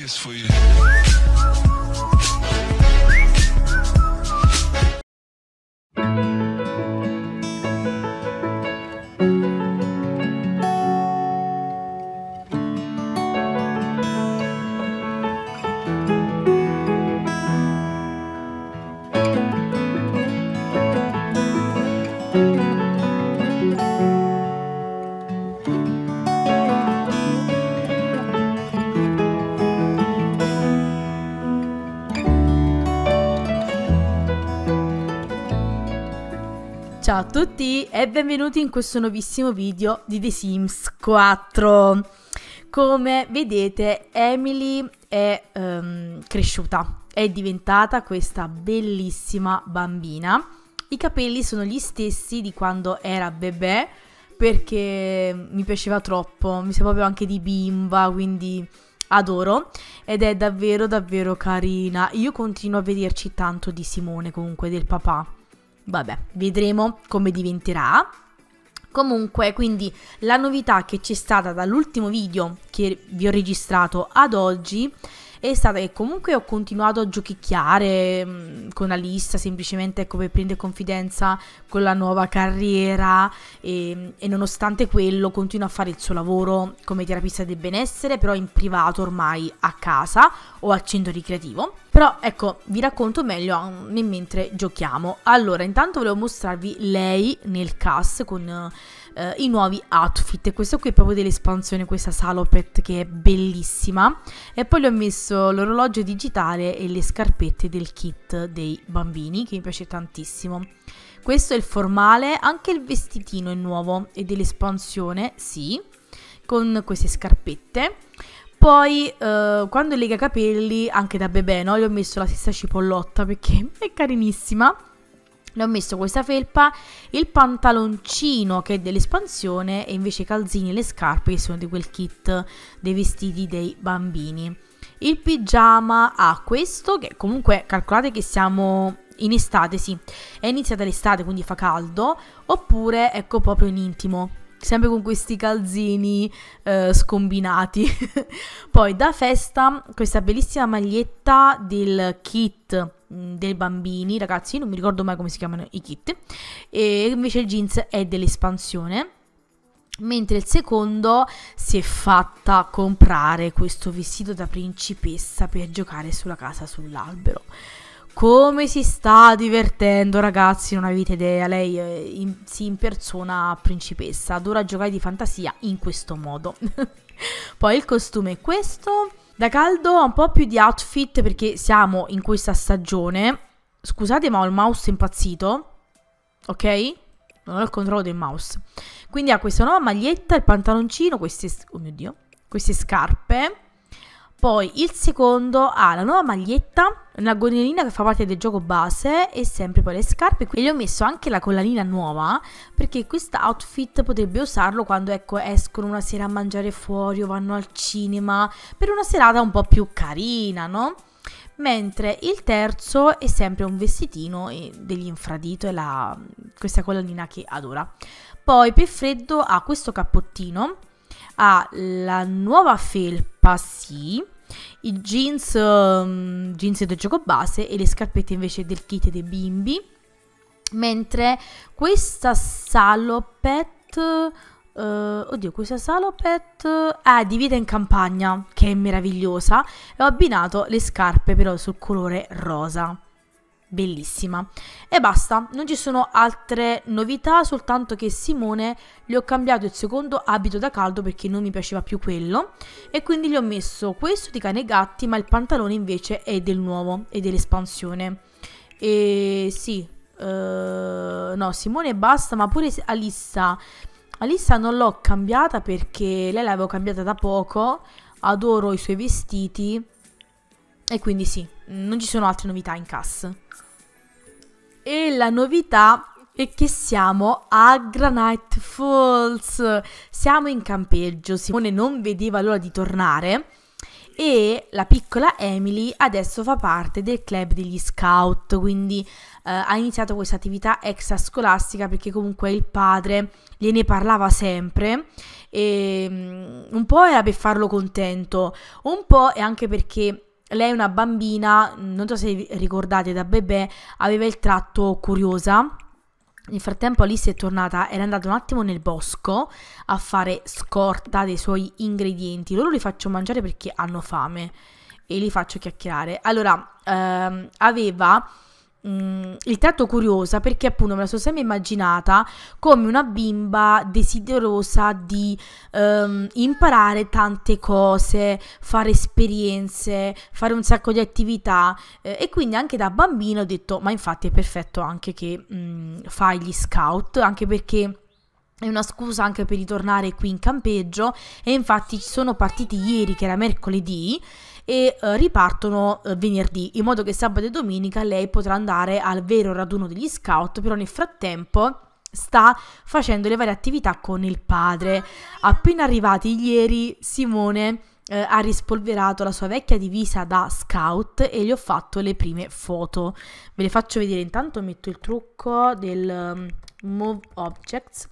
kiss for you. a tutti e benvenuti in questo nuovissimo video di The Sims 4 Come vedete Emily è um, cresciuta, è diventata questa bellissima bambina I capelli sono gli stessi di quando era bebè perché mi piaceva troppo, mi sa proprio anche di bimba quindi adoro ed è davvero davvero carina Io continuo a vederci tanto di Simone comunque, del papà Vabbè, vedremo come diventerà. Comunque, quindi la novità che c'è stata dall'ultimo video che vi ho registrato ad oggi è è stata che comunque ho continuato a giochicchiare mm, con Alissa, semplicemente ecco, per prendere confidenza con la nuova carriera e, e nonostante quello continua a fare il suo lavoro come terapista del benessere, però in privato ormai a casa o al centro ricreativo. Però ecco, vi racconto meglio ah, mentre giochiamo. Allora, intanto volevo mostrarvi lei nel cast con... Uh, eh, i nuovi outfit. Questo qui è proprio dell'espansione, questa Salopet che è bellissima. E poi le ho messo l'orologio digitale e le scarpette del kit dei bambini, che mi piace tantissimo. Questo è il formale, anche il vestitino è nuovo è dell'espansione, sì, con queste scarpette. Poi eh, quando lega capelli, anche da bebè, no? Gli ho messo la stessa cipollotta perché è carinissima le ho messo questa felpa, il pantaloncino che è dell'espansione e invece i calzini e le scarpe che sono di quel kit dei vestiti dei bambini. Il pigiama ha ah, questo che comunque calcolate che siamo in estate, sì, è iniziata l'estate quindi fa caldo, oppure ecco proprio in intimo, sempre con questi calzini eh, scombinati. Poi da festa questa bellissima maglietta del kit Mm, dei bambini, ragazzi, non mi ricordo mai come si chiamano i kit, e invece il jeans è dell'espansione. Mentre il secondo si è fatta comprare questo vestito da principessa per giocare sulla casa sull'albero come si sta divertendo, ragazzi, non avete idea. Lei eh, in, si impersona principessa, adora giocare di fantasia in questo modo. Poi il costume è questo. Da caldo un po' più di outfit perché siamo in questa stagione. Scusate ma ho il mouse impazzito, ok? Non ho il controllo del mouse. Quindi ha questa nuova maglietta, il pantaloncino, queste... Oh mio Dio. Queste scarpe poi il secondo ha la nuova maglietta, una gonnellina che fa parte del gioco base e sempre poi le scarpe. E gli ho messo anche la collanina nuova perché questo outfit potrebbe usarlo quando ecco, escono una sera a mangiare fuori o vanno al cinema per una serata un po' più carina, no? mentre il terzo è sempre un vestitino eh, degli infradito e la, questa collanina che adora. Poi per freddo ha questo cappottino ha la nuova felpa, sì, i jeans, um, jeans del gioco base e le scarpette invece del kit dei bimbi, mentre questa salopette... Uh, oddio, questa salopet ah, di vita in campagna, che è meravigliosa, e ho abbinato le scarpe però sul colore rosa bellissima. E basta, non ci sono altre novità, soltanto che Simone gli ho cambiato il secondo abito da caldo perché non mi piaceva più quello e quindi gli ho messo questo di cane e gatti, ma il pantalone invece è del nuovo e dell'espansione. E sì, uh, no, Simone basta, ma pure Alissa. Alissa non l'ho cambiata perché lei l'avevo cambiata da poco, adoro i suoi vestiti e quindi sì, non ci sono altre novità in cassa. E la novità è che siamo a Granite Falls. Siamo in campeggio, Simone non vedeva l'ora di tornare e la piccola Emily adesso fa parte del club degli scout, quindi eh, ha iniziato questa attività extrascolastica perché comunque il padre gliene parlava sempre e um, un po' era per farlo contento, un po' è anche perché lei è una bambina, non so se ricordate da bebè, aveva il tratto curiosa. Nel frattempo Alice è tornata, era andata un attimo nel bosco a fare scorta dei suoi ingredienti. Loro li faccio mangiare perché hanno fame e li faccio chiacchierare. Allora, ehm, aveva Mm, il tratto curiosa perché appunto me la sono sempre immaginata come una bimba desiderosa di um, imparare tante cose, fare esperienze, fare un sacco di attività eh, e quindi anche da bambina ho detto ma infatti è perfetto anche che mm, fai gli scout anche perché è una scusa anche per ritornare qui in campeggio e infatti sono partiti ieri che era mercoledì e eh, ripartono eh, venerdì, in modo che sabato e domenica lei potrà andare al vero raduno degli scout, però nel frattempo sta facendo le varie attività con il padre. Appena arrivati ieri, Simone eh, ha rispolverato la sua vecchia divisa da scout e gli ho fatto le prime foto. Ve le faccio vedere, intanto metto il trucco del um, Move Objects.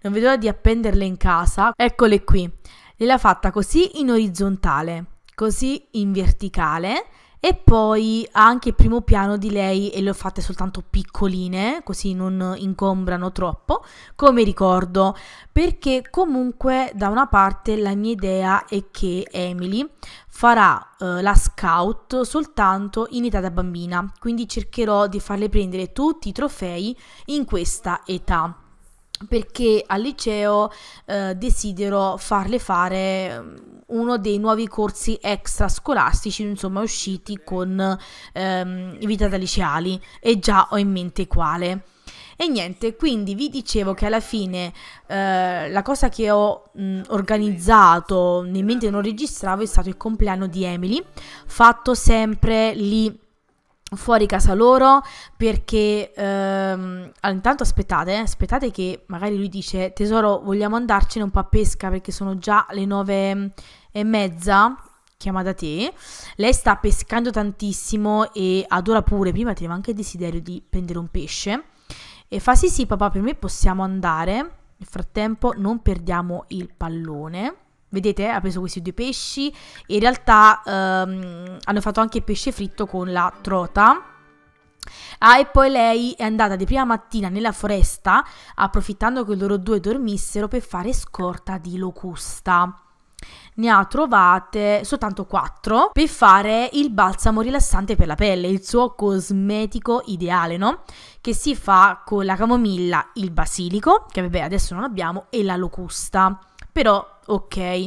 Non vedo l'ora di appenderle in casa. Eccole qui. l'ha fatta così in orizzontale così in verticale e poi anche il primo piano di lei e le ho fatte soltanto piccoline così non ingombrano troppo come ricordo perché comunque da una parte la mia idea è che Emily farà eh, la scout soltanto in età da bambina quindi cercherò di farle prendere tutti i trofei in questa età perché al liceo eh, desidero farle fare mm, uno dei nuovi corsi extrascolastici, insomma, usciti con ehm, vita da liceali e già ho in mente quale. E niente, quindi vi dicevo che alla fine eh, la cosa che ho mh, mm, organizzato, nel mente non registravo, è stato il compleanno di Emily, fatto sempre lì fuori casa loro perché ehm, intanto aspettate, eh, aspettate che magari lui dice tesoro vogliamo andarcene un po' a pesca perché sono già le nove e mezza chiama da te lei sta pescando tantissimo e adora pure prima teneva anche il desiderio di prendere un pesce e fa sì sì papà per me possiamo andare nel frattempo non perdiamo il pallone Vedete, ha preso questi due pesci in realtà ehm, hanno fatto anche il pesce fritto con la trota. Ah, e poi lei è andata di prima mattina nella foresta, approfittando che loro due dormissero per fare scorta di locusta. Ne ha trovate soltanto quattro per fare il balsamo rilassante per la pelle, il suo cosmetico ideale, no? Che si fa con la camomilla, il basilico, che vabbè adesso non abbiamo, e la locusta. Però ok?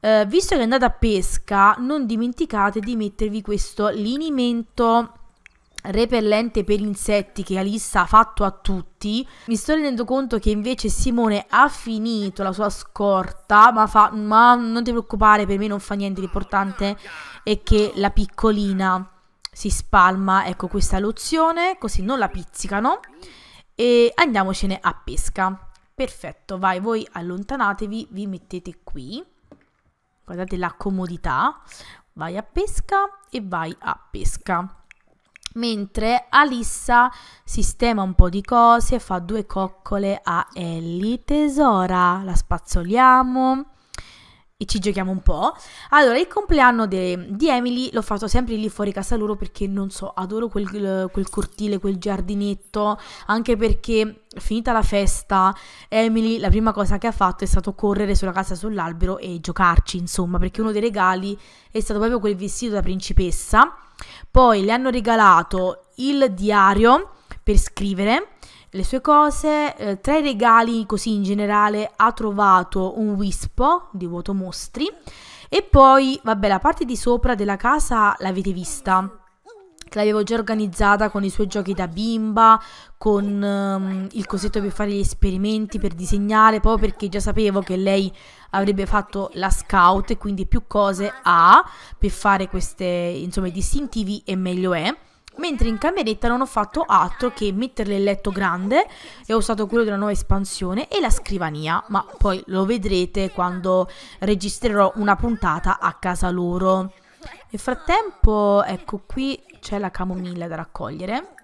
Uh, visto che andate a pesca, non dimenticate di mettervi questo linimento repellente per insetti che Alissa ha fatto a tutti. Mi sto rendendo conto che invece Simone ha finito la sua scorta, ma, fa, ma non ti preoccupare, per me non fa niente, l'importante è che la piccolina si spalma, ecco questa lozione, così non la pizzicano e andiamocene a pesca. Perfetto, vai, voi allontanatevi, vi mettete qui. Guardate la comodità. Vai a pesca e vai a pesca mentre Alissa sistema un po' di cose, fa due coccole a Ellie. Tesora, la spazzoliamo, e ci giochiamo un po'. Allora, il compleanno de, di Emily l'ho fatto sempre lì fuori casa loro perché non so, adoro quel, quel cortile, quel giardinetto, anche perché finita la festa, Emily la prima cosa che ha fatto è stato correre sulla casa sull'albero e giocarci, insomma, perché uno dei regali è stato proprio quel vestito da principessa. Poi le hanno regalato il diario per scrivere le sue cose. Eh, tra i regali, così in generale, ha trovato un Wispo di Vuoto Mostri. E poi, vabbè, la parte di sopra della casa l'avete vista che l'avevo già organizzata con i suoi giochi da bimba, con um, il cosetto per fare gli esperimenti, per disegnare, proprio perché già sapevo che lei avrebbe fatto la scout e quindi più cose ha per fare questi distintivi e meglio è. Mentre in cameretta non ho fatto altro che metterle il letto grande e ho usato quello della nuova espansione e la scrivania, ma poi lo vedrete quando registrerò una puntata a casa loro. Nel frattempo, ecco qui c'è la camomilla da raccogliere.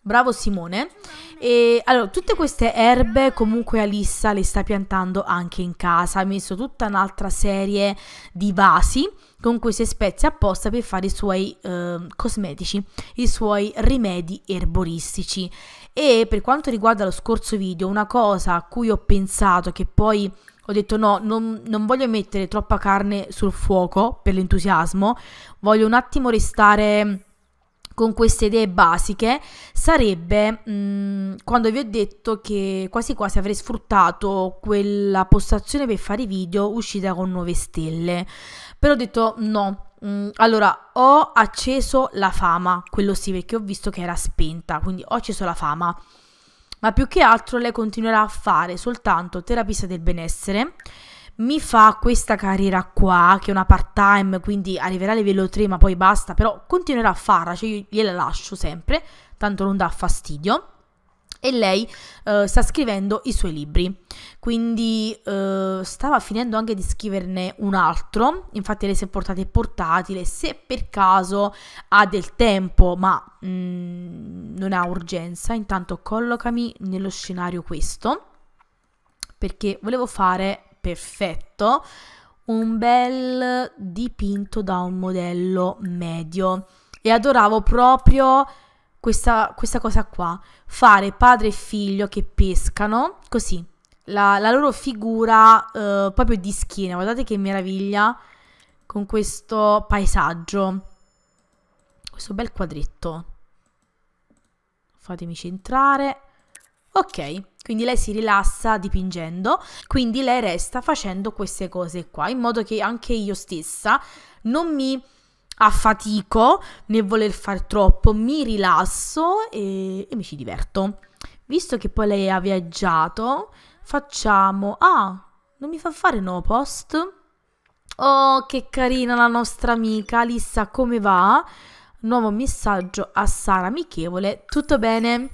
Bravo Simone. E allora, tutte queste erbe comunque Alissa le sta piantando anche in casa. Ha messo tutta un'altra serie di vasi con queste spezie apposta per fare i suoi eh, cosmetici, i suoi rimedi erboristici. E per quanto riguarda lo scorso video, una cosa a cui ho pensato che poi ho detto no, non, non, voglio mettere troppa carne sul fuoco per l'entusiasmo, voglio un attimo restare con queste idee basiche sarebbe mh, mm, quando vi ho detto che quasi quasi avrei sfruttato quella postazione per fare video uscita con 9 stelle. Però ho detto no, mm, allora, ho acceso la fama, quello sì, perché ho visto che era spenta, quindi ho acceso la fama. Ma più che altro lei continuerà a fare soltanto terapista del benessere mi fa questa carriera qua, che è una part time, quindi arriverà a livello 3 ma poi basta, però continuerà a farla, cioè io gliela lascio sempre, tanto non dà fastidio. E lei eh, sta scrivendo i suoi libri, quindi eh, stava finendo anche di scriverne un altro, infatti lei si è portata il portatile, se per caso ha del tempo ma mh, mm, non ha urgenza, intanto collocami nello scenario questo, perché volevo fare perfetto, un bel dipinto da un modello medio e adoravo proprio questa, questa cosa qua, fare padre e figlio che pescano così, la, la loro figura eh, proprio di schiena, guardate che meraviglia con questo paesaggio, questo bel quadretto. Fatemi centrare. Ok, quindi lei si rilassa dipingendo, quindi lei resta facendo queste cose qua, in modo che anche io stessa non mi affatico nel voler fare troppo, mi rilasso e, e mi ci diverto. Visto che poi lei ha viaggiato, facciamo... Ah, non mi fa fare no post? Oh, che carina la nostra amica Alissa, come va? Nuovo messaggio a Sara Michevole, tutto bene?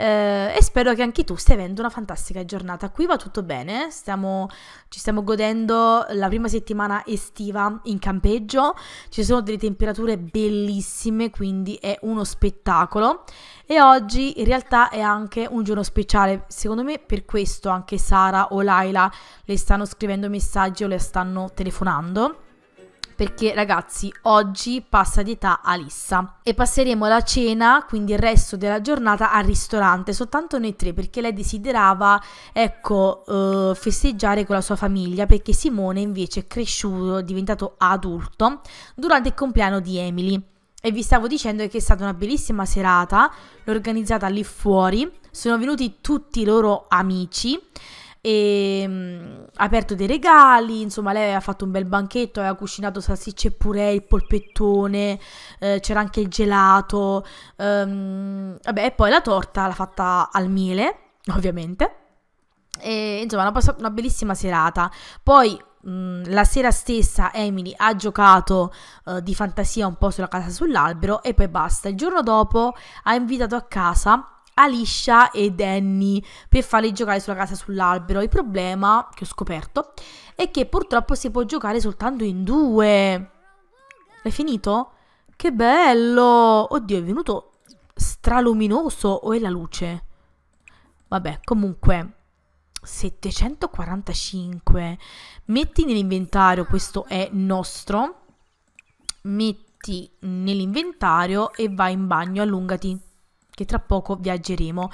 eh, e spero che anche tu stia avendo una fantastica giornata. Qui va tutto bene, stiamo, ci stiamo godendo la prima settimana estiva in campeggio, ci sono delle temperature bellissime, quindi è uno spettacolo. E oggi in realtà è anche un giorno speciale, secondo me per questo anche Sara o Laila le stanno scrivendo messaggi o le stanno telefonando perché ragazzi oggi passa di età Alissa e passeremo la cena, quindi il resto della giornata al ristorante, soltanto noi tre perché lei desiderava ecco eh, festeggiare con la sua famiglia perché Simone invece è cresciuto, è diventato adulto durante il compleanno di Emily. E vi stavo dicendo che è stata una bellissima serata, l'ho organizzata lì fuori, sono venuti tutti i loro amici e mh, mm, aperto dei regali, insomma lei aveva fatto un bel banchetto, aveva cucinato salsicce e purè, il polpettone, eh, c'era anche il gelato, ehm, vabbè e poi la torta l'ha fatta al miele, ovviamente. E, insomma, una, una bellissima serata. Poi mm, la sera stessa Emily ha giocato uh, di fantasia un po' sulla casa sull'albero e poi basta. Il giorno dopo ha invitato a casa Alicia e Danny per farli giocare sulla casa sull'albero. Il problema che ho scoperto è che purtroppo si può giocare soltanto in due. È finito? Che bello! Oddio, è venuto straluminoso o è la luce? Vabbè, comunque 745. Metti nell'inventario, questo è nostro. Metti nell'inventario e vai in bagno, allungati che tra poco viaggeremo.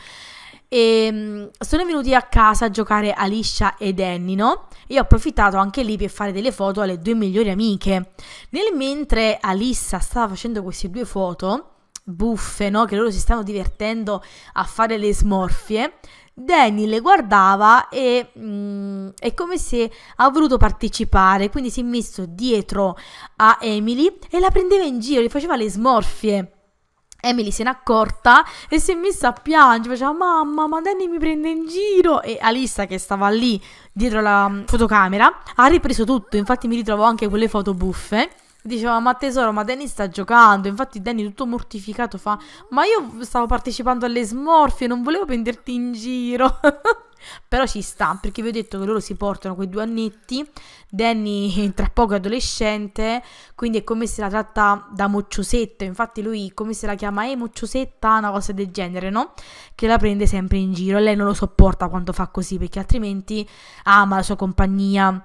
E ehm, sono venuti a casa a giocare Alicia e Danny, no? Io ho approfittato anche lì per fare delle foto alle due migliori amiche. Nel mentre Alissa stava facendo queste due foto, buffe, no? Che loro si stanno divertendo a fare le smorfie. Danny le guardava e mm, è come se ha voluto partecipare, quindi si è messo dietro a Emily e la prendeva in giro, le faceva le smorfie. Emily se n'è accorta e si è messa a piangere, faceva mamma, ma Danny mi prende in giro e Alissa che stava lì dietro la mm, fotocamera ha ripreso tutto, infatti mi ritrovo anche quelle foto buffe Diceva, ma tesoro, ma Danny sta giocando. Infatti Danny tutto mortificato fa, ma io stavo partecipando alle smorfie, non volevo prenderti in giro. Però ci sta, perché vi ho detto che loro si portano quei due annetti, Danny tra poco è adolescente, quindi è come se la tratta da mocciosetta, infatti lui come se la chiama, eh mocciosetta, una cosa del genere, no? Che la prende sempre in giro e lei non lo sopporta quando fa così, perché altrimenti ama la sua compagnia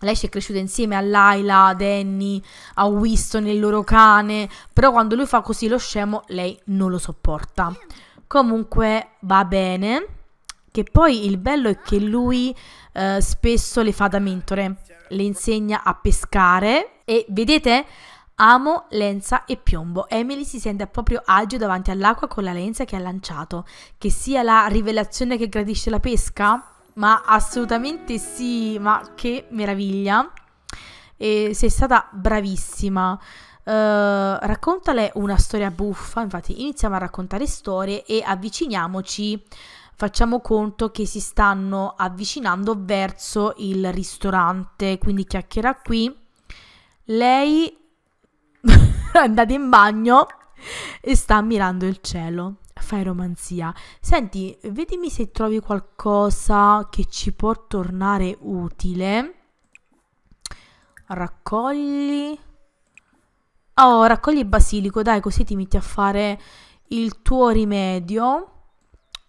lei si è cresciuta insieme a Laila, a Danny, a Winston, il loro cane, però quando lui fa così lo scemo lei non lo sopporta. Comunque va bene, che poi il bello è che lui eh, spesso le fa da mentore, le insegna a pescare e vedete Amo, lenza e piombo. Emily si sente a proprio agio davanti all'acqua con la lenza che ha lanciato. Che sia la rivelazione che gradisce la pesca? ma assolutamente sì, ma che meraviglia. E sei stata bravissima. Uh, raccontale una storia buffa, infatti iniziamo a raccontare storie e avviciniamoci, facciamo conto che si stanno avvicinando verso il ristorante, quindi chiacchiera qui. Lei è andata in bagno e sta ammirando il cielo fai romanzia. Senti, vedimi se trovi qualcosa che ci può tornare utile. Raccogli. Oh, raccogli basilico, dai, così ti metti a fare il tuo rimedio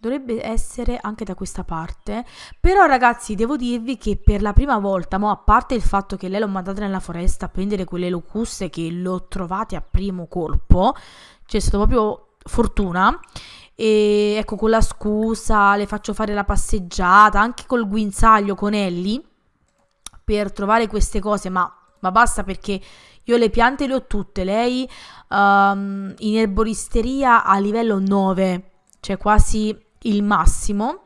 dovrebbe essere anche da questa parte però ragazzi devo dirvi che per la prima volta mo a parte il fatto che lei l'ho mandata nella foresta a prendere quelle locuste che l'ho trovate a primo colpo cioè è stato proprio fortuna e ecco con la scusa le faccio fare la passeggiata anche col guinzaglio con Ellie per trovare queste cose ma, ma basta perché io le piante le ho tutte lei um, in erboristeria a livello 9 cioè quasi il massimo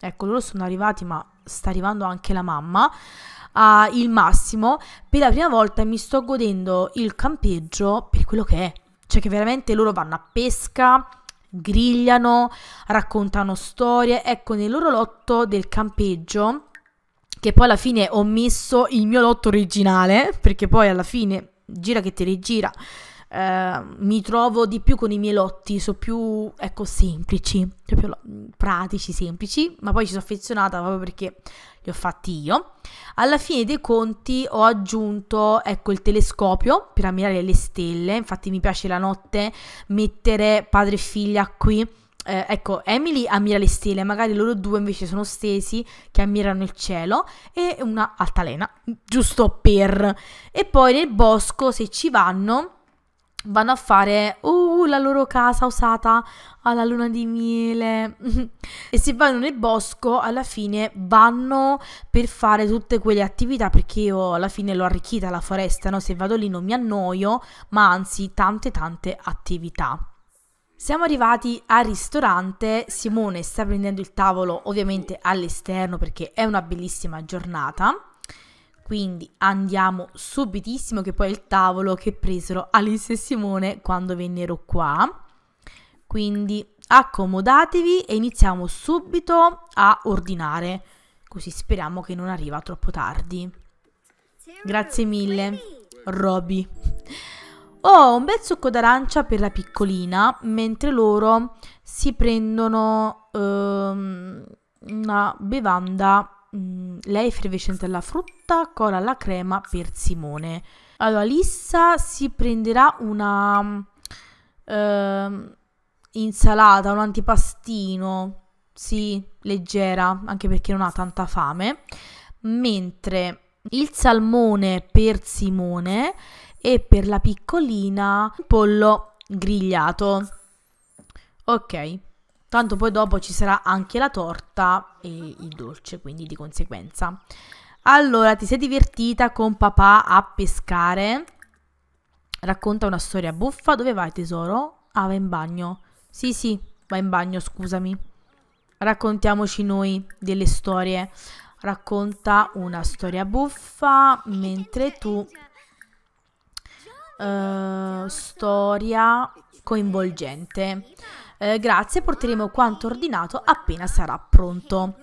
ecco loro sono arrivati ma sta arrivando anche la mamma uh, il massimo per la prima volta mi sto godendo il campeggio per quello che è cioè che veramente loro vanno a pesca, grigliano, raccontano storie. Ecco, nel loro lotto del campeggio, che poi alla fine ho messo il mio lotto originale, perché poi alla fine gira che ti rigira Ehm, mi trovo di più con i miei lotti, sono più, ecco, semplici, proprio mm, pratici, semplici, ma poi ci sono affezionata proprio perché li ho fatti io. Alla fine dei conti ho aggiunto, ecco, il telescopio per ammirare le stelle, infatti mi piace la notte mettere padre e figlia qui, eh, ecco, Emily ammira le stelle, magari loro due invece sono stesi che ammirano il cielo e una altalena, giusto per. E poi nel bosco, se ci vanno, vanno a fare uh, la loro casa usata alla luna di miele e se vanno nel bosco alla fine vanno per fare tutte quelle attività perché io alla fine l'ho arricchita la foresta, no? se vado lì non mi annoio, ma anzi tante tante attività. Siamo arrivati al ristorante, Simone sta prendendo il tavolo ovviamente all'esterno perché è una bellissima giornata quindi andiamo subitissimo che poi è il tavolo che presero Alice e Simone quando vennero qua. Quindi accomodatevi e iniziamo subito a ordinare, così speriamo che non arriva troppo tardi. Grazie mille, Roby. Oh, un bel succo d'arancia per la piccolina, mentre loro si prendono ehm, una bevanda mh, mm, lei effervescente alla frutta, cola alla crema, per Simone. Allora, Lissa si prenderà una uh, insalata, un antipastino, sì, leggera, anche perché non ha tanta fame, mentre il salmone per Simone e per la piccolina pollo grigliato. Ok, tanto poi dopo ci sarà anche la torta e il dolce, quindi di conseguenza. Allora, ti sei divertita con papà a pescare? Racconta una storia buffa. Dove vai, tesoro? Ah, va in bagno. Sì, sì, va in bagno, scusami. Raccontiamoci noi delle storie. Racconta una storia buffa mentre tu... Uh, storia coinvolgente. Eh, grazie, porteremo quanto ordinato appena sarà pronto.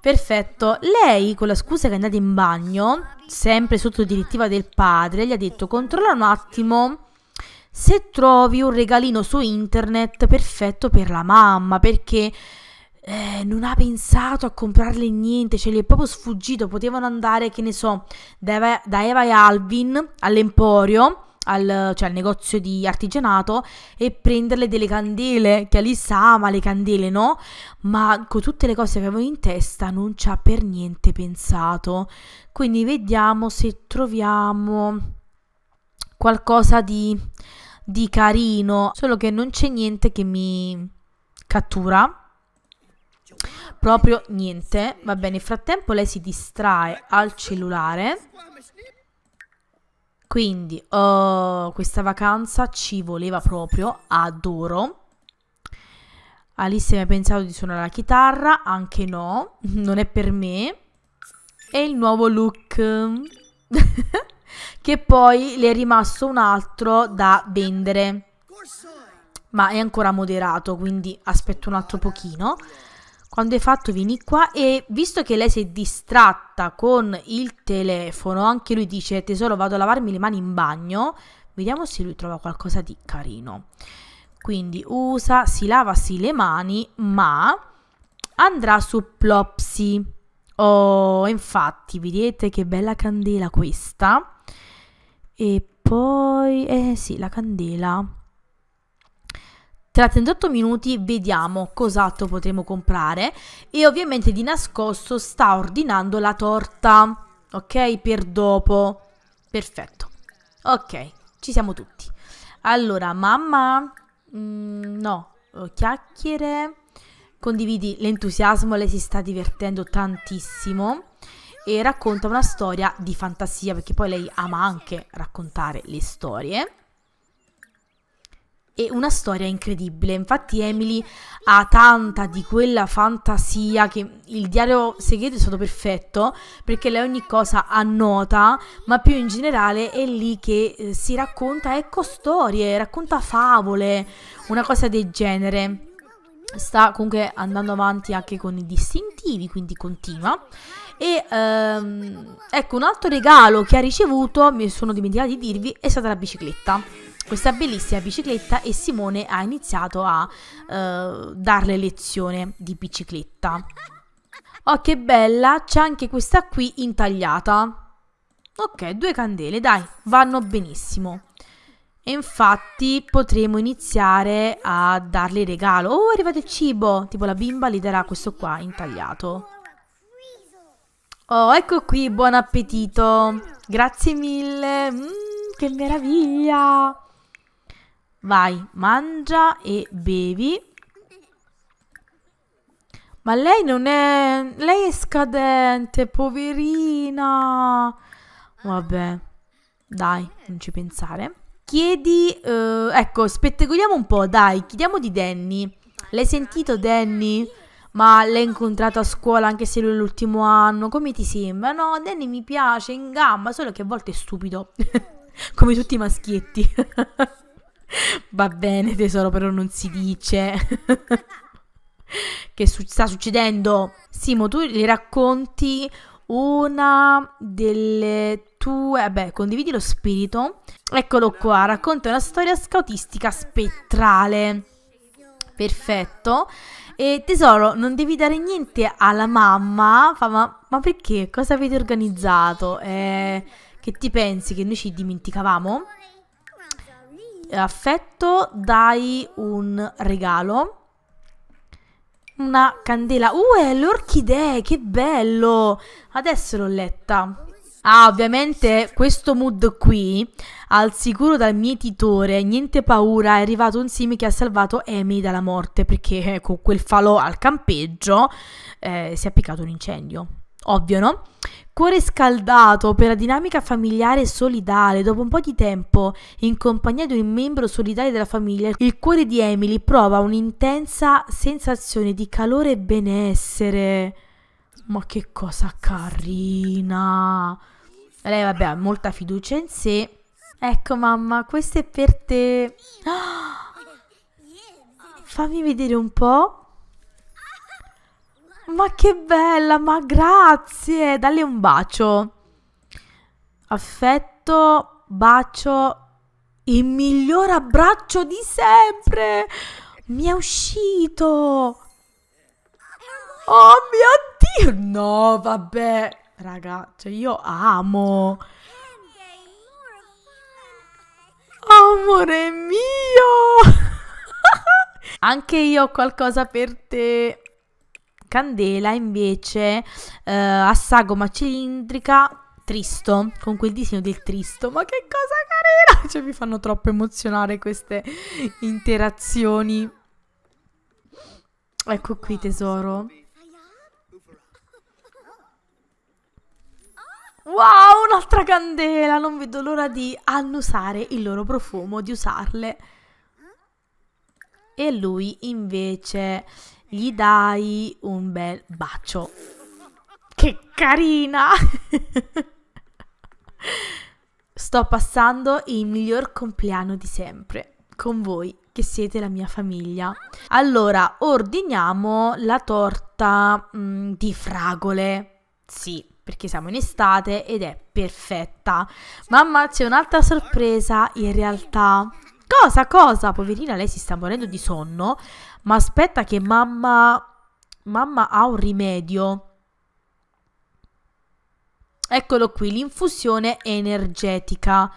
Perfetto, lei con la scusa che è andata in bagno, sempre sotto direttiva del padre, gli ha detto controlla un attimo se trovi un regalino su internet perfetto per la mamma, perché eh, non ha pensato a comprarle niente, cioè, gli è proprio sfuggito, potevano andare, che ne so, da Eva, da Eva e Alvin all'Emporio al, cioè, al, negozio di artigianato e prenderle delle candele, che Alissa ama le candele, no? Ma con tutte le cose che avevo in testa non ci ha per niente pensato. Quindi vediamo se troviamo qualcosa di, di carino, solo che non c'è niente che mi cattura. Proprio niente. Va bene, nel frattempo lei si distrae al cellulare quindi uh, questa vacanza ci voleva proprio, adoro. Alice mi ha pensato di suonare la chitarra, anche no, non è per me. E il nuovo look, che poi le è rimasto un altro da vendere, ma è ancora moderato, quindi aspetto un altro pochino quando hai fatto vieni qua e visto che lei si è distratta con il telefono, anche lui dice tesoro vado a lavarmi le mani in bagno, vediamo se lui trova qualcosa di carino. Quindi usa, si lava sì le mani, ma andrà su Plopsy. Oh, infatti, vedete che bella candela questa. E poi, eh sì, la candela tra 38 minuti vediamo cos'altro potremo comprare e ovviamente di nascosto sta ordinando la torta, ok? Per dopo. Perfetto. Ok, ci siamo tutti. Allora, mamma, mm, no, eh, chiacchiere, condividi l'entusiasmo, lei si sta divertendo tantissimo e racconta una storia di fantasia perché poi lei ama anche raccontare le storie e una storia incredibile. Infatti Emily ha tanta di quella fantasia che il diario segreto è stato perfetto perché lei ogni cosa annota, ma più in generale è lì che eh, si racconta, ecco, storie, racconta favole, una cosa del genere. Sta comunque andando avanti anche con i distintivi, quindi continua. E ehm, ecco un altro regalo che ha ricevuto, mi sono dimenticata di dirvi, è stata la bicicletta questa bellissima bicicletta e Simone ha iniziato a eh, darle lezione di bicicletta. Oh che bella, c'è anche questa qui intagliata. Ok, due candele, dai, vanno benissimo. E infatti potremo iniziare a darle regalo. Oh, è arrivato il cibo! Tipo la bimba gli darà questo qua intagliato. Oh, ecco qui, buon appetito! Grazie mille! Mm, che meraviglia! vai, mangia e bevi. Ma lei non è... Lei è scadente, poverina. Vabbè, dai, non ci pensare. Chiedi... Eh, ecco, spettegoliamo un po', dai, chiediamo di Danny. L'hai sentito Danny? Ma l'hai incontrato a scuola anche se lui è l'ultimo anno? Come ti sembra? No, Danny mi piace, in gamba, solo che a volte è stupido. Come tutti i maschietti. Va bene tesoro, però non si dice. che su- sta succedendo? Simo, tu le racconti una delle tue... Vabbè, eh condividi lo spirito. Eccolo qua, racconta una storia scautistica spettrale. Perfetto. E tesoro, non devi dare niente alla mamma. Fa, ma, ma perché? Cosa avete organizzato? Eh, che ti pensi che noi ci dimenticavamo? affetto dai un regalo. Una candela. Uh, è l'orchidea, che bello! Adesso l'ho letta. Ah, ovviamente questo mood qui, al sicuro dal mietitore, niente paura, è arrivato un simi che ha salvato Amy dalla morte perché eh, con quel falò al campeggio eh, si è appiccato un incendio. Ovvio, no? Cuore scaldato per la dinamica familiare solidale, dopo un po' di tempo, in compagnia di un membro solidale della famiglia, il cuore di Emily prova un'intensa sensazione di calore e benessere. Ma che cosa carina! Lei, vabbè, ha molta fiducia in sé. Ecco, mamma, questo è per te. Fammi vedere un po'. Ma che bella, ma grazie! Dalle un bacio. Affetto, bacio, il miglior abbraccio di sempre! Mi è uscito! Oh mio Dio! No, vabbè! Raga, cioè io amo! Amore mio! Anche io ho qualcosa per te! candela invece eh, a sagoma cilindrica Tristo, con quel disegno del Tristo. Ma che cosa carina! Cioè, mi fanno troppo emozionare queste interazioni. Ecco qui, tesoro. Wow, un'altra candela! Non vedo l'ora di annusare il loro profumo, di usarle. E lui invece gli dai un bel bacio. Che carina! Sto passando il miglior compleanno di sempre con voi che siete la mia famiglia. Allora, ordiniamo la torta mh, mm, di fragole. Sì, perché siamo in estate ed è perfetta. Mamma, c'è un'altra sorpresa in realtà. Cosa, cosa? Poverina, lei si sta morendo di sonno ma aspetta che mamma, mamma ha un rimedio. Eccolo qui, l'infusione energetica.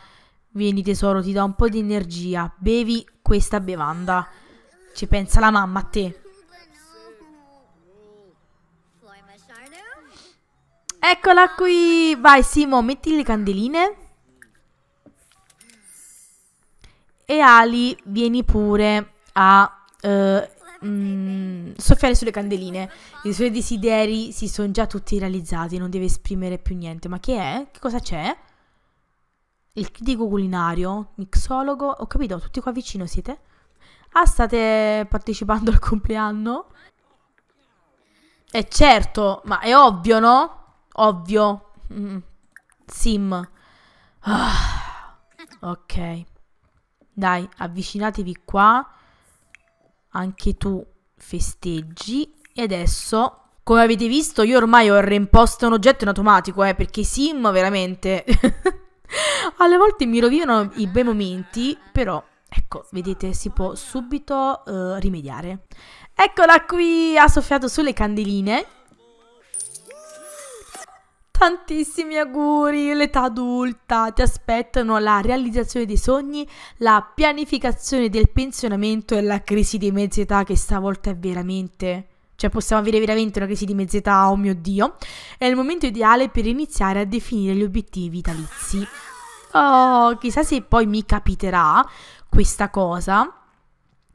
Vieni tesoro, ti dà un po' di energia. Bevi questa bevanda. Ci pensa la mamma a te. Eccola qui. Vai Simo, metti le candeline. E Ali, vieni pure a eh, Mm, soffiare sulle candeline. I suoi desideri si sono già tutti realizzati, non deve esprimere più niente. Ma che è? Che cosa c'è? Il critico culinario, mixologo, ho capito, tutti qua vicino siete? Ah, state partecipando al compleanno? Eh certo, ma è ovvio, no? Ovvio. Mm. Sim. Ah. Ok. Dai, avvicinatevi qua anche tu festeggi e adesso come avete visto io ormai ho reimposto un oggetto in automatico eh, perché sim veramente alle volte mi rovinano i bei momenti però ecco vedete si può subito uh, rimediare eccola qui ha soffiato sulle candeline Tantissimi auguri, l'età adulta, ti aspettano la realizzazione dei sogni, la pianificazione del pensionamento e la crisi di mezza età che stavolta è veramente... Cioè possiamo avere veramente una crisi di mezza età, oh mio Dio. È il momento ideale per iniziare a definire gli obiettivi vitalizi. Oh, chissà se poi mi capiterà questa cosa.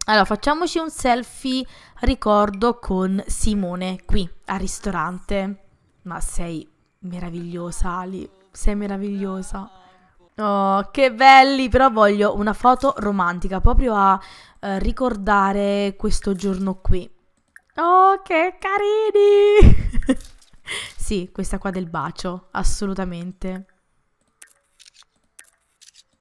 Allora, facciamoci un selfie ricordo con Simone qui al ristorante. Ma sei meravigliosa, Ali. Sei meravigliosa. Oh, che belli, però voglio una foto romantica proprio a eh, ricordare questo giorno qui. Oh, che carini! sì, questa qua del bacio, assolutamente.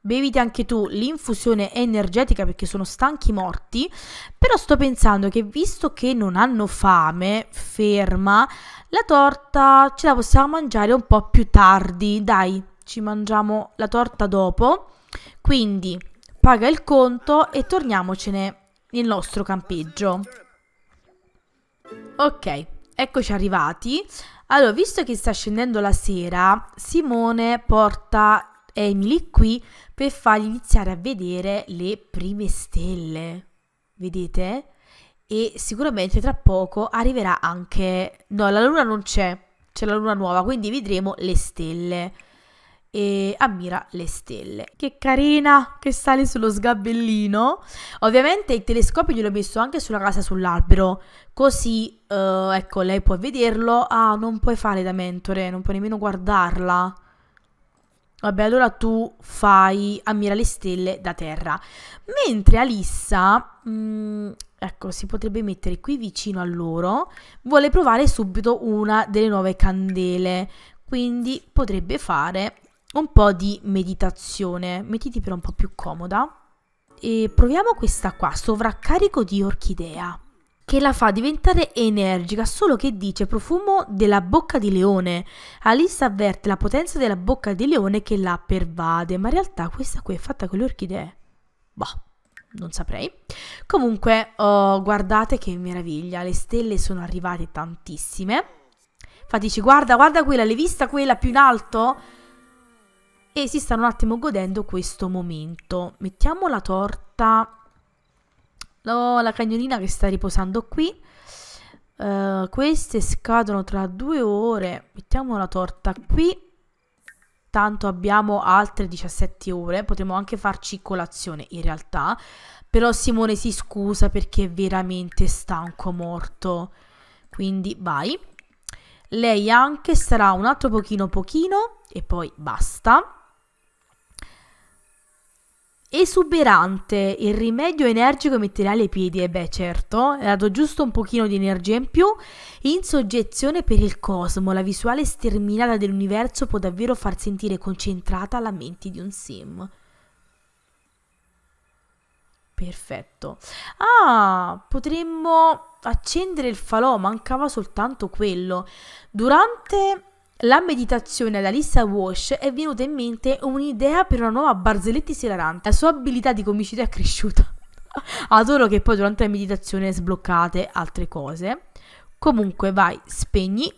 Beviti anche tu l'infusione energetica perché sono stanchi morti, però sto pensando che visto che non hanno fame, ferma, la torta ce la possiamo mangiare un po' più tardi, dai, ci mangiamo la torta dopo. Quindi paga il conto e torniamocene nel nostro campeggio. Ok, eccoci arrivati. Allora, visto che sta scendendo la sera, Simone porta Emily qui per fargli iniziare a vedere le prime stelle. Vedete? e sicuramente tra poco arriverà anche... No, la luna non c'è, c'è la luna nuova, quindi vedremo le stelle. E ammira le stelle. Che carina che sale sullo sgabellino. Ovviamente il telescopio gliel'ho messo anche sulla casa sull'albero, così uh, ecco lei può vederlo. Ah, non puoi fare da mentore, non puoi nemmeno guardarla. Vabbè, allora tu fai ammira le stelle da terra. Mentre Alissa mh, mm, ecco, si potrebbe mettere qui vicino a loro, vuole provare subito una delle nuove candele, quindi potrebbe fare un po' di meditazione, mettiti però un po' più comoda. E proviamo questa qua, sovraccarico di orchidea che la fa diventare energica, solo che dice profumo della bocca di leone. Alice avverte la potenza della bocca di leone che la pervade, ma in realtà questa qui è fatta con le orchidee. Bah non saprei. Comunque, oh, guardate che meraviglia, le stelle sono arrivate tantissime. Infatti dici, guarda, guarda quella, l'hai vista quella più in alto? E si stanno un attimo godendo questo momento. Mettiamo la torta, oh, la cagnolina che sta riposando qui. Uh, queste scadono tra due ore. Mettiamo la torta qui tanto abbiamo altre 17 ore, potremmo anche farci colazione in realtà, però Simone si scusa perché è veramente stanco morto, quindi vai. Lei anche sarà un altro pochino pochino e poi basta. Esuberante, il rimedio energico metterà le piedi, e beh certo, ha dato giusto un pochino di energia in più, in soggezione per il cosmo, la visuale sterminata dell'universo può davvero far sentire concentrata la mente di un sim. Perfetto. Ah, potremmo accendere il falò, mancava soltanto quello. Durante la meditazione ad Alissa Walsh è venuta in mente un'idea per una nuova barzelletta esilarante. La sua abilità di comicità è cresciuta. Adoro che poi durante la meditazione sbloccate altre cose. Comunque vai, spegni.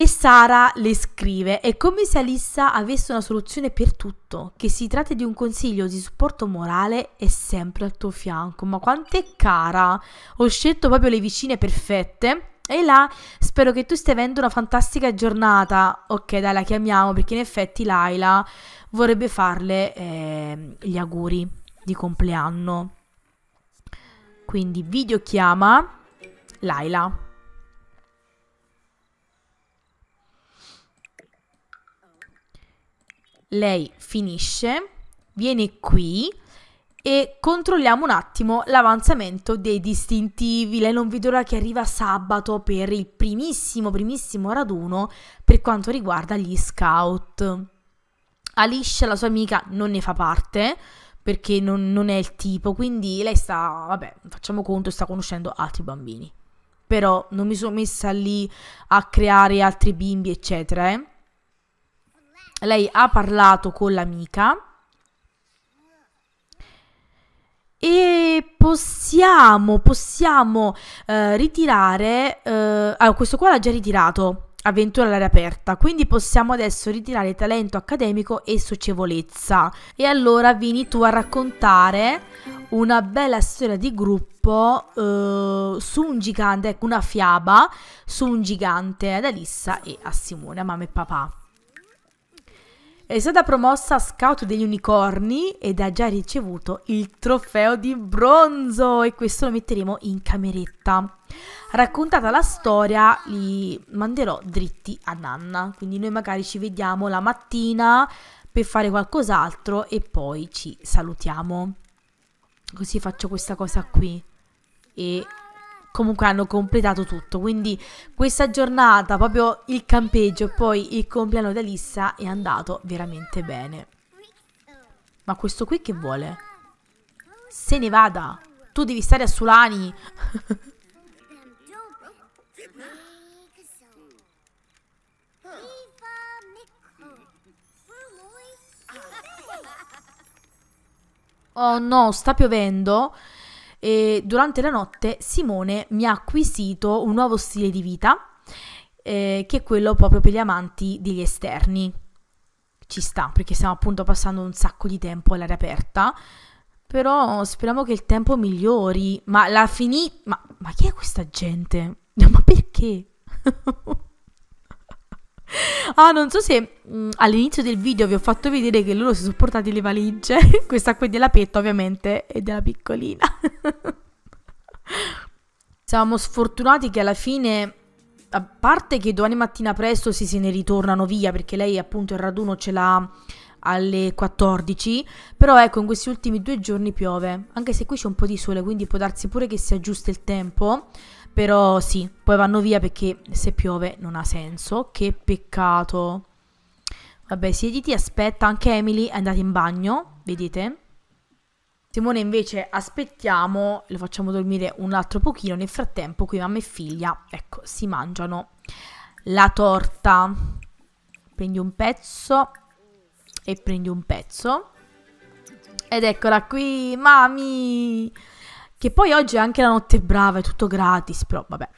E Sara le scrive, è come se Alissa avesse una soluzione per tutto, che si tratti di un consiglio di supporto morale è sempre al tuo fianco, ma quanto è cara, ho scelto proprio le vicine perfette, e là spero che tu stia avendo una fantastica giornata. Ok, dai, la chiamiamo perché in effetti Laila vorrebbe farle eh, gli auguri di compleanno. Quindi videochiama Laila. Lei finisce, viene qui e controlliamo un attimo l'avanzamento dei distintivi. Lei non vede l'ora che arriva sabato per il primissimo, primissimo raduno per quanto riguarda gli scout. Alice, la sua amica, non ne fa parte perché non, non è il tipo, quindi lei sta, vabbè, facciamo conto, sta conoscendo altri bambini. Però non mi sono messa lì a creare altri bimbi, eccetera. Eh. Lei ha parlato con l'amica e possiamo, possiamo eh, ritirare, eh, ah, questo qua l'ha già ritirato, avventura all'aria aperta, quindi possiamo adesso ritirare talento accademico e socievolezza. E allora vieni tu a raccontare una bella storia di gruppo eh, su un gigante, ecco, una fiaba su un gigante ad Alissa e a Simone, a mamma e papà. È stata promossa Scout degli Unicorni ed ha già ricevuto il trofeo di bronzo e questo lo metteremo in cameretta. Raccontata la storia li manderò dritti a Nanna, quindi noi magari ci vediamo la mattina per fare qualcos'altro e poi ci salutiamo. Così faccio questa cosa qui e comunque hanno completato tutto. Quindi questa giornata, proprio il campeggio e poi il compleanno di Alissa è andato veramente bene. Ma questo qui che vuole? Se ne vada! Tu devi stare a Sulani! oh no, sta piovendo? e durante la notte Simone mi ha acquisito un nuovo stile di vita eh, che è quello proprio per gli amanti degli esterni. Ci sta perché stiamo appunto passando un sacco di tempo all'aria aperta. Però speriamo che il tempo migliori. Ma la finì. Ma, ma chi è questa gente? Ma perché? Ah, non so se mh, mm, all'inizio del video vi ho fatto vedere che loro si sono portati le valigie. Questa qui è della Petta, ovviamente, e della piccolina. Siamo sfortunati che alla fine, a parte che domani mattina presto si se ne ritornano via, perché lei appunto il raduno ce l'ha alle 14, però ecco in questi ultimi due giorni piove, anche se qui c'è un po' di sole, quindi può darsi pure che si aggiusta il tempo, però sì, poi vanno via perché se piove non ha senso, che peccato. Vabbè, siediti, aspetta, anche Emily è andata in bagno, vedete? Simone invece aspettiamo, lo facciamo dormire un altro pochino, nel frattempo qui mamma e figlia, ecco, si mangiano la torta. Prendi un pezzo, e prendi un pezzo. Ed eccola qui, mami! Che poi oggi è anche la notte brava, è tutto gratis, però vabbè.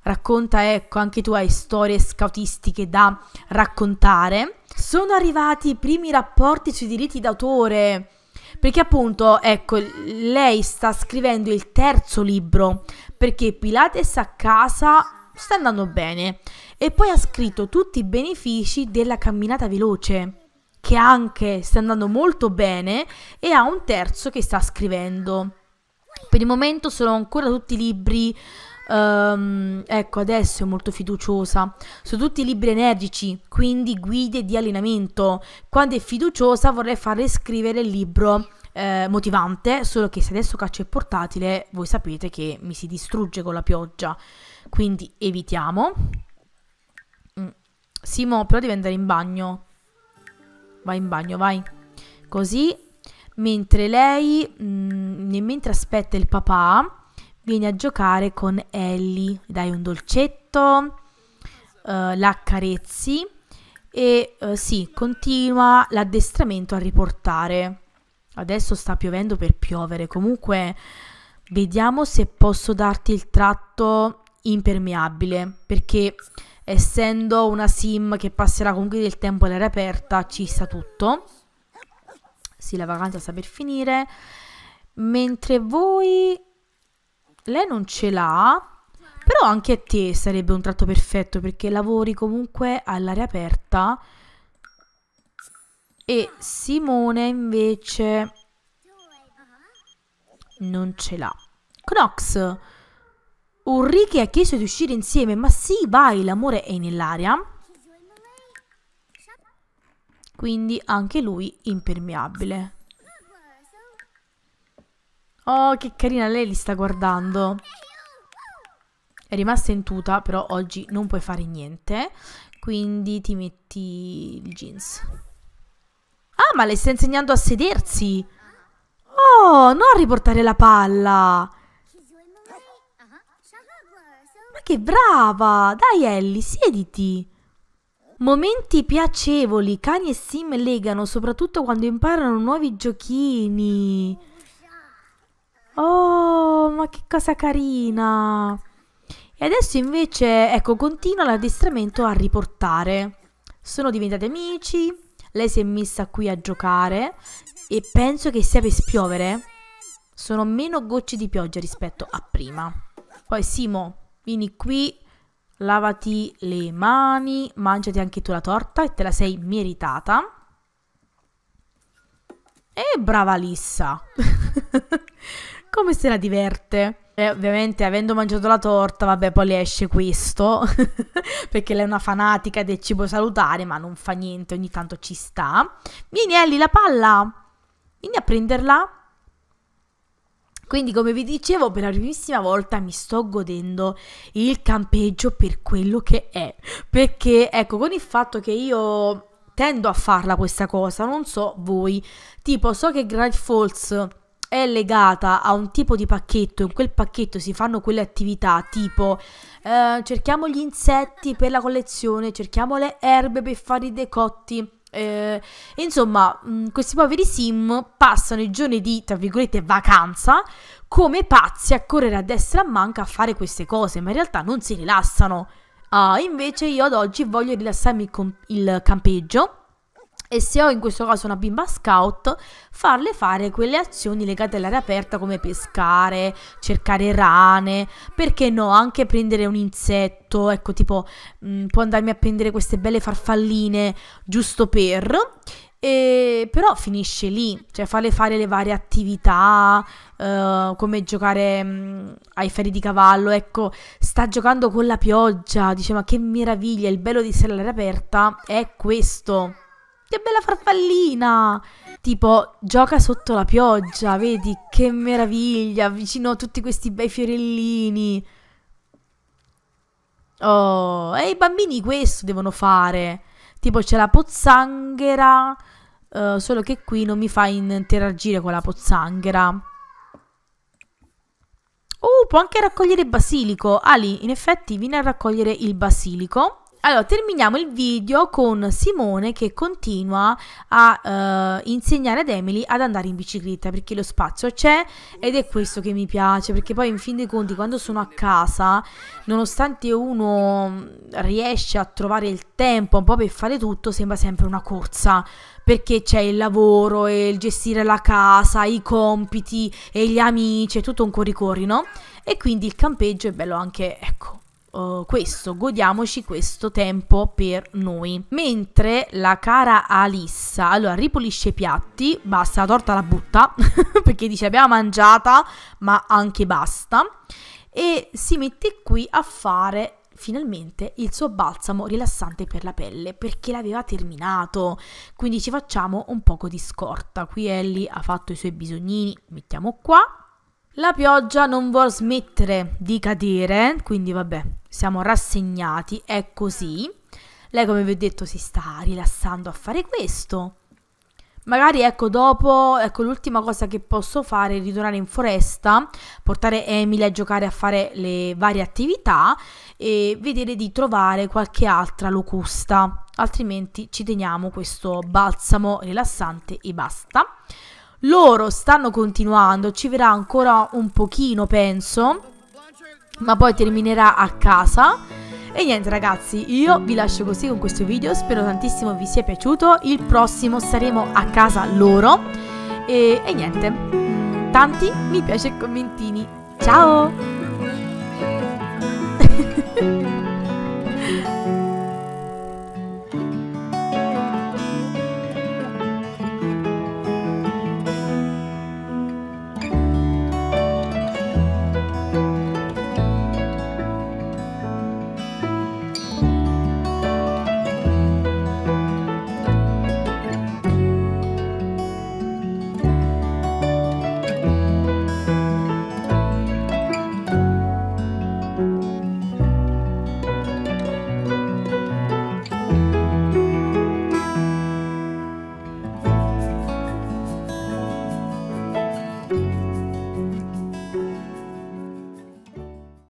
Racconta, ecco, anche tu hai storie scautistiche da raccontare. Sono arrivati i primi rapporti sui diritti d'autore. Perché appunto, ecco, lei sta scrivendo il terzo libro, perché Pilates a casa sta andando bene. E poi ha scritto tutti i benefici della camminata veloce, che anche sta andando molto bene, e ha un terzo che sta scrivendo. Per il momento sono ancora tutti libri Um, ecco, adesso è molto fiduciosa. Sono tutti libri energici, quindi guide di allenamento. Quando è fiduciosa vorrei farle scrivere il libro eh, motivante, solo che se adesso caccio il portatile, voi sapete che mi si distrugge con la pioggia. Quindi evitiamo. Mm. Simo, però devi andare in bagno. Vai in bagno, vai. Così. Mentre lei, mh, mm, mentre aspetta il papà, vieni a giocare con Ellie, dai un dolcetto, eh, la carezzi e eh, sì, continua l'addestramento a riportare. Adesso sta piovendo per piovere, comunque vediamo se posso darti il tratto impermeabile, perché essendo una sim che passerà comunque del tempo all'aria aperta, ci sta tutto. Sì, la vacanza sta per finire. Mentre voi lei non ce l'ha, però anche a te sarebbe un tratto perfetto perché lavori comunque all'aria aperta. E Simone invece non ce l'ha. Knox, Ulrike ha chiesto di uscire insieme, ma sì, vai, l'amore è nell'aria. Quindi anche lui impermeabile. Oh, che carina, lei li sta guardando. È rimasta in tuta, però oggi non puoi fare niente. Quindi ti metti il jeans. Ah, ma le sta insegnando a sedersi. Oh, non a riportare la palla. Ma che brava. Dai, Ellie, siediti. Momenti piacevoli. Cani e Sim legano, soprattutto quando imparano nuovi giochini. Oh, ma che cosa carina! E adesso invece, ecco, continua l'addestramento a riportare. Sono diventati amici, lei si è messa qui a giocare e penso che sia per spiovere. Sono meno gocce di pioggia rispetto a prima. Poi Simo, vieni qui, lavati le mani, mangiati anche tu la torta e te la sei meritata. E brava Lissa! come se la diverte. E eh, ovviamente avendo mangiato la torta, vabbè, poi le esce questo, perché lei è una fanatica del cibo salutare, ma non fa niente, ogni tanto ci sta. Vieni Ellie, la palla! Vieni a prenderla. Quindi, come vi dicevo, per la primissima volta mi sto godendo il campeggio per quello che è. Perché, ecco, con il fatto che io tendo a farla questa cosa, non so voi, tipo, so che Grand Falls è legata a un tipo di pacchetto, in quel pacchetto si fanno quelle attività tipo eh, cerchiamo gli insetti per la collezione, cerchiamo le erbe per fare i decotti. Eh, insomma, mh, mm, questi poveri sim passano i giorni di, tra virgolette, vacanza come pazzi a correre a destra e a manca a fare queste cose, ma in realtà non si rilassano. Ah, invece io ad oggi voglio rilassarmi con il campeggio e se ho in questo caso una bimba scout, farle fare quelle azioni legate all'aria aperta come pescare, cercare rane, perché no, anche prendere un insetto, ecco tipo mh, mm, può andarmi a prendere queste belle farfalline giusto per, e, però finisce lì, cioè farle fare le varie attività, eh, come giocare mh, mm, ai ferri di cavallo, ecco, sta giocando con la pioggia, dice ma che meraviglia, il bello di stare all'aria aperta è questo che bella farfallina! Tipo, gioca sotto la pioggia, vedi che meraviglia, vicino a tutti questi bei fiorellini. Oh, e i bambini questo devono fare. Tipo c'è la pozzanghera, eh, solo che qui non mi fa interagire con la pozzanghera. Oh, può anche raccogliere basilico. Ali, in effetti, viene a raccogliere il basilico. Allora, terminiamo il video con Simone che continua a uh, insegnare ad Emily ad andare in bicicletta perché lo spazio c'è ed è questo che mi piace perché poi in fin dei conti quando sono a casa, nonostante uno mm, riesce a trovare il tempo un po' per fare tutto, sembra sempre una corsa perché c'è il lavoro e il gestire la casa, i compiti e gli amici, è tutto un corri no? E quindi il campeggio è bello anche, ecco, uh, questo, godiamoci questo tempo per noi. Mentre la cara Alissa, allora, ripulisce i piatti, basta, la torta la butta, perché dice abbiamo mangiata, ma anche basta, e si mette qui a fare finalmente il suo balsamo rilassante per la pelle perché l'aveva terminato. Quindi ci facciamo un poco di scorta. Qui Ellie ha fatto i suoi bisognini, mettiamo qua. La pioggia non vuol smettere di cadere, quindi vabbè, siamo rassegnati, è così. Lei, come vi ho detto, si sta rilassando a fare questo. Magari, ecco, dopo, ecco, l'ultima cosa che posso fare è ritornare in foresta, portare Emily a giocare a fare le varie attività e vedere di trovare qualche altra locusta. Altrimenti ci teniamo questo balsamo rilassante e basta. Loro stanno continuando, ci verrà ancora un pochino, penso ma poi terminerà a casa. E niente ragazzi, io vi lascio così con questo video, spero tantissimo vi sia piaciuto, il prossimo saremo a casa loro e, e niente, tanti mi piace e commentini, ciao!